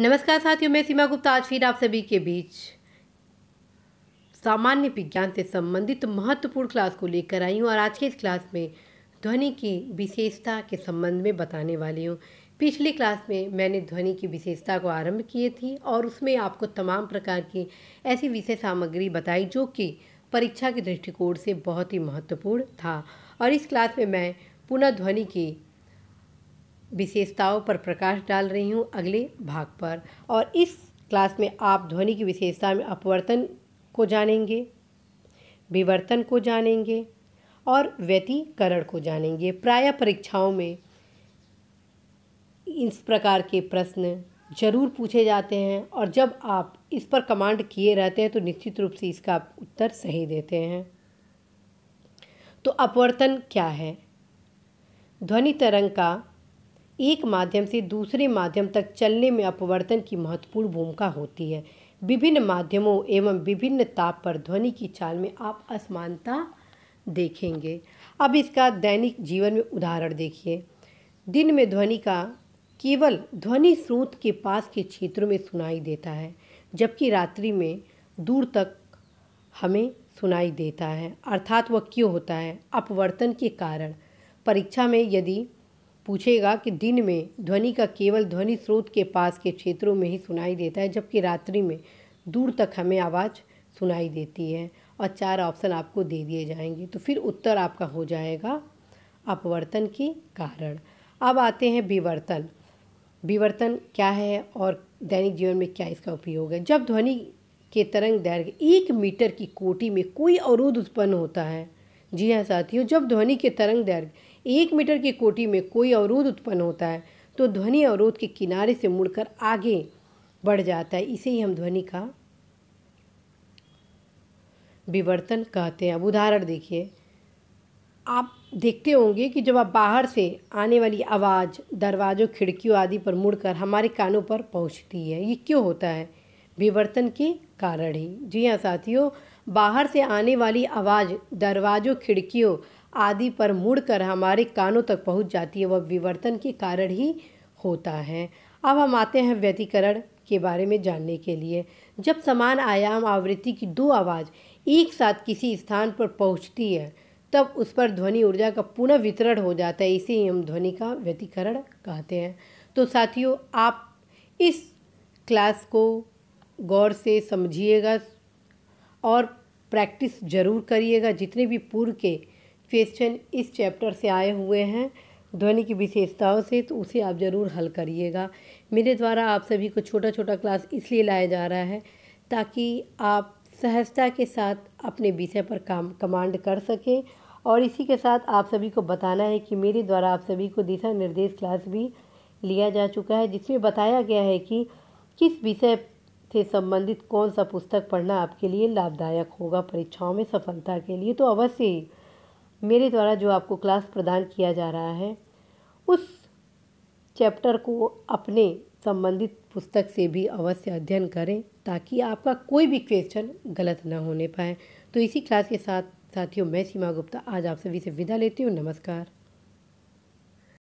नमस्कार साथियों मैं सीमा गुप्ता आज फिर आप सभी के बीच सामान्य विज्ञान से संबंधित महत्वपूर्ण क्लास को लेकर आई हूँ और आज के इस क्लास में ध्वनि की विशेषता के संबंध में बताने वाली हूँ पिछली क्लास में मैंने ध्वनि की विशेषता को आरंभ किए थी और उसमें आपको तमाम प्रकार की ऐसी विषय सामग्री बताई जो कि परीक्षा के दृष्टिकोण से बहुत ही महत्वपूर्ण था और इस क्लास में मैं पुनः ध्वनि की विशेषताओं पर प्रकाश डाल रही हूँ अगले भाग पर और इस क्लास में आप ध्वनि की विशेषता में अपवर्तन को जानेंगे विवर्तन को जानेंगे और व्यतीकरण को जानेंगे प्राय परीक्षाओं में इस प्रकार के प्रश्न ज़रूर पूछे जाते हैं और जब आप इस पर कमांड किए रहते हैं तो निश्चित रूप से इसका उत्तर सही देते हैं तो अपवर्तन क्या है ध्वनि तरंग का एक माध्यम से दूसरे माध्यम तक चलने में अपवर्तन की महत्वपूर्ण भूमिका होती है विभिन्न माध्यमों एवं विभिन्न ताप पर ध्वनि की चाल में आप असमानता देखेंगे अब इसका दैनिक जीवन में उदाहरण देखिए दिन में ध्वनि का केवल ध्वनि स्रोत के पास के क्षेत्रों में सुनाई देता है जबकि रात्रि में दूर तक हमें सुनाई देता है अर्थात वह क्यों होता है अपवर्तन के कारण परीक्षा में यदि पूछेगा कि दिन में ध्वनि का केवल ध्वनि स्रोत के पास के क्षेत्रों में ही सुनाई देता है जबकि रात्रि में दूर तक हमें आवाज़ सुनाई देती है और चार ऑप्शन आपको दे दिए जाएंगे तो फिर उत्तर आपका हो जाएगा अपवर्तन के कारण अब आते हैं विवर्तन विवर्तन क्या है और दैनिक जीवन में क्या इसका उपयोग है जब ध्वनि के तरंग दैर्घ्य एक मीटर की कोटि में कोई अवरोध उत्पन्न होता है जी हाँ साथियों जब ध्वनि के तरंग दैर्घ्य एक मीटर की कोटि में कोई अवरोध उत्पन्न होता है तो ध्वनि अवरोध के किनारे से मुड़कर आगे बढ़ जाता है इसे ही हम ध्वनि का विवर्तन कहते हैं अब उदाहरण देखिए आप देखते होंगे कि जब आप बाहर से आने वाली आवाज़ दरवाज़ों खिड़कियों आदि पर मुड़कर हमारे कानों पर पहुंचती है ये क्यों होता है विवर्तन के कारण ही जी हाँ साथियों बाहर से आने वाली आवाज़ दरवाज़ों खिड़कियों आदि पर मुड़कर हमारे कानों तक पहुंच जाती है वह विवर्तन के कारण ही होता है अब हम आते हैं व्यतिकरण के बारे में जानने के लिए जब समान आयाम आवृत्ति की दो आवाज़ एक साथ किसी स्थान पर पहुंचती है तब उस पर ध्वनि ऊर्जा का पुनः वितरण हो जाता है इसे हम ध्वनि का व्यतिकरण कहते हैं तो साथियों आप इस क्लास को गौर से समझिएगा और प्रैक्टिस ज़रूर करिएगा जितने भी पूर्व के क्वेश्चन इस चैप्टर से आए हुए हैं ध्वनि की विशेषताओं से तो उसे आप ज़रूर हल करिएगा मेरे द्वारा आप सभी को छोटा छोटा क्लास इसलिए लाया जा रहा है ताकि आप सहजता के साथ अपने विषय पर काम कमांड कर सकें और इसी के साथ आप सभी को बताना है कि मेरे द्वारा आप सभी को दिशा निर्देश क्लास भी लिया जा चुका है जिसमें बताया गया है कि किस विषय से संबंधित कौन सा पुस्तक पढ़ना आपके लिए लाभदायक होगा परीक्षाओं में सफलता के लिए तो अवश्य ही मेरे द्वारा जो आपको क्लास प्रदान किया जा रहा है उस चैप्टर को अपने संबंधित पुस्तक से भी अवश्य अध्ययन करें ताकि आपका कोई भी क्वेश्चन गलत ना होने पाए तो इसी क्लास के साथ साथियों मैं सीमा गुप्ता आज आप सभी से विदा लेती हूँ नमस्कार